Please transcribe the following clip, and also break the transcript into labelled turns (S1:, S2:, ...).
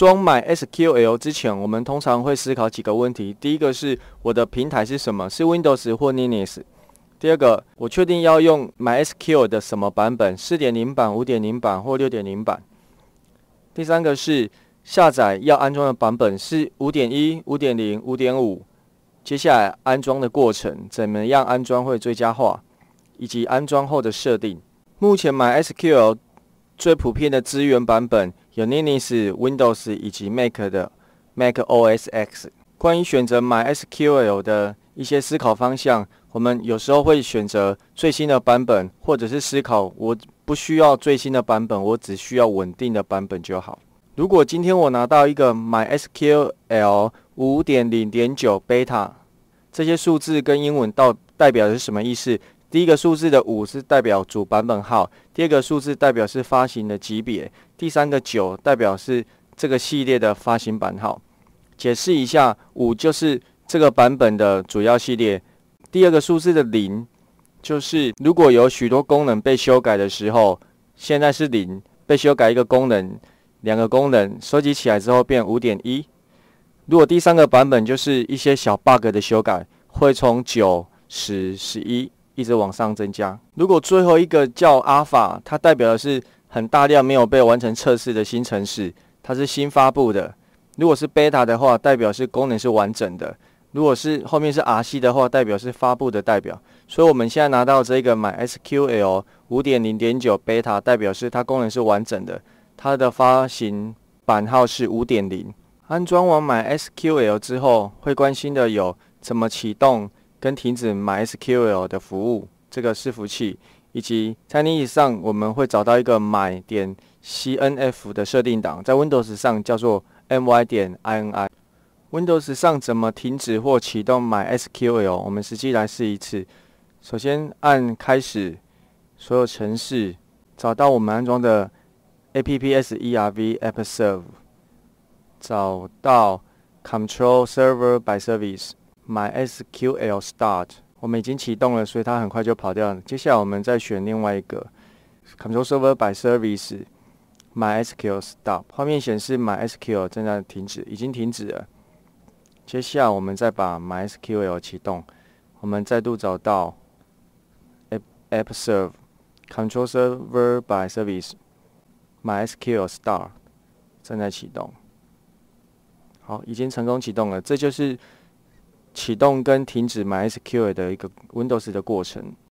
S1: 装买 SQL 之前，我们通常会思考几个问题。第一个是我的平台是什么，是 Windows 或 Linux。第二个，我确定要用买 SQL 的什么版本，四点零版、五点零版或六点零版。第三个是下载要安装的版本是五点一、五点零、五点五。接下来安装的过程怎么样安装会最佳化，以及安装后的设定。目前买 SQL 最普遍的资源版本。Unix、Windows 以及 Mac 的 MacOSX。关于选择 MySQL 的一些思考方向，我们有时候会选择最新的版本，或者是思考我不需要最新的版本，我只需要稳定的版本就好。如果今天我拿到一个 MySQL 五点零点九 beta，这些数字跟英文到代表的是什么意思？第一个数字的五是代表主版本号，第二个数字代表是发行的级别，第三个九代表是这个系列的发行版号。解释一下，五就是这个版本的主要系列，第二个数字的零就是如果有许多功能被修改的时候，现在是零，被修改一个功能、两个功能收集起来之后变五点一。如果第三个版本就是一些小 bug 的修改，会从九十十一。一直往上增加。如果最后一个叫阿尔法，它代表的是很大量没有被完成测试的新程式，它是新发布的。如果是贝塔的话，代表是功能是完整的。如果是后面是阿 c 的话，代表是发布的代表。所以我们现在拿到这个买 SQL 五点零点九贝塔，代表是它功能是完整的，它的发行版号是五点零。安装完买 SQL 之后，会关心的有怎么启动。跟停止 MySQL 的服务，这个伺服器，以及在你以上我们会找到一个 My 点 C N F 的设定档，在 Windows 上叫做 My 点 I N I。Windows 上怎么停止或启动 MySQL？我们实际来试一次。首先按开始，所有程式，找到我们安装的 A P P S E R V App Serve，找到 Control Server by Service。My SQL start，我们已经启动了，所以它很快就跑掉了。接下来我们再选另外一个 Control Server by Service，My SQL stop，画面显示 My SQL 正在停止，已经停止了。接下来我们再把 My SQL 启动，我们再度找到 App App s e r v e Control Server by Service，My SQL start，正在启动。好，已经成功启动了，这就是。启动跟停止 MySQL 的一个 Windows 的过程。